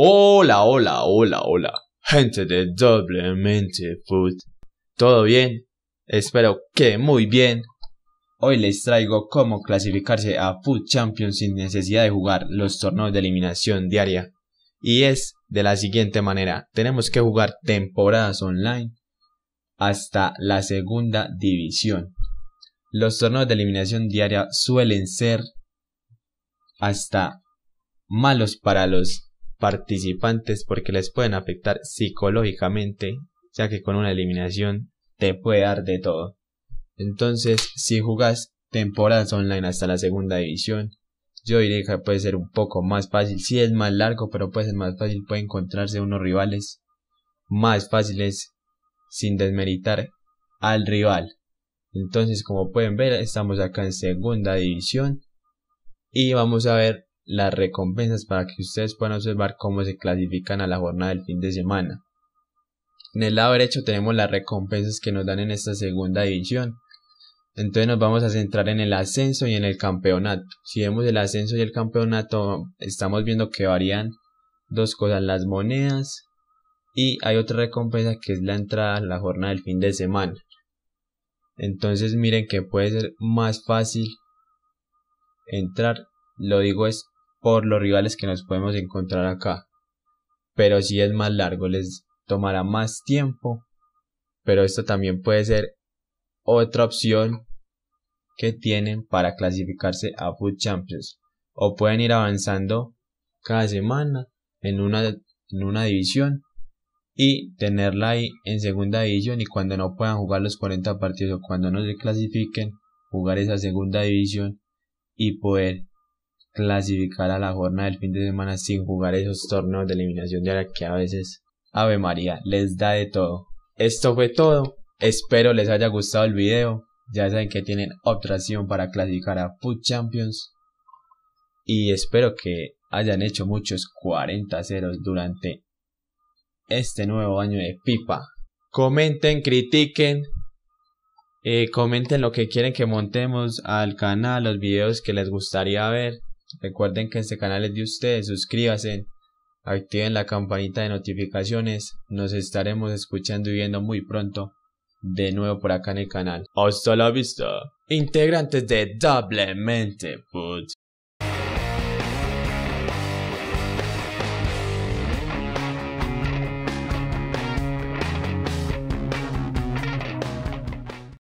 Hola, hola, hola, hola. Gente de Doblemente Food. ¿Todo bien? Espero que muy bien. Hoy les traigo cómo clasificarse a Food Champions sin necesidad de jugar los torneos de eliminación diaria. Y es de la siguiente manera. Tenemos que jugar temporadas online hasta la segunda división. Los torneos de eliminación diaria suelen ser hasta malos para los participantes porque les pueden afectar psicológicamente, ya que con una eliminación te puede dar de todo. Entonces, si jugás temporadas online hasta la segunda división, yo diría que puede ser un poco más fácil, si es más largo, pero puede ser más fácil, puede encontrarse unos rivales más fáciles sin desmeritar al rival. Entonces, como pueden ver, estamos acá en segunda división y vamos a ver las recompensas para que ustedes puedan observar cómo se clasifican a la jornada del fin de semana. En el lado derecho tenemos las recompensas que nos dan en esta segunda división. Entonces nos vamos a centrar en el ascenso y en el campeonato. Si vemos el ascenso y el campeonato, estamos viendo que varían dos cosas, las monedas y hay otra recompensa que es la entrada a la jornada del fin de semana. Entonces miren que puede ser más fácil entrar. Lo digo es por los rivales que nos podemos encontrar acá. Pero si es más largo, les tomará más tiempo. Pero esto también puede ser otra opción que tienen para clasificarse a Foot Champions. O pueden ir avanzando cada semana en una, en una división y tenerla ahí en segunda división y cuando no puedan jugar los 40 partidos o cuando no se clasifiquen, jugar esa segunda división y poder clasificar a la jornada del fin de semana sin jugar esos torneos de eliminación De la que a veces, Ave María, les da de todo. Esto fue todo. Espero les haya gustado el video. Ya saben que tienen otra opción para clasificar a Food Champions. Y espero que hayan hecho muchos 40 ceros durante este nuevo año de pipa. Comenten, critiquen. Eh, comenten lo que quieren que montemos al canal, los videos que les gustaría ver. Recuerden que este canal es de ustedes, suscríbanse, activen la campanita de notificaciones, nos estaremos escuchando y viendo muy pronto de nuevo por acá en el canal. Hasta la vista, integrantes de Doblemente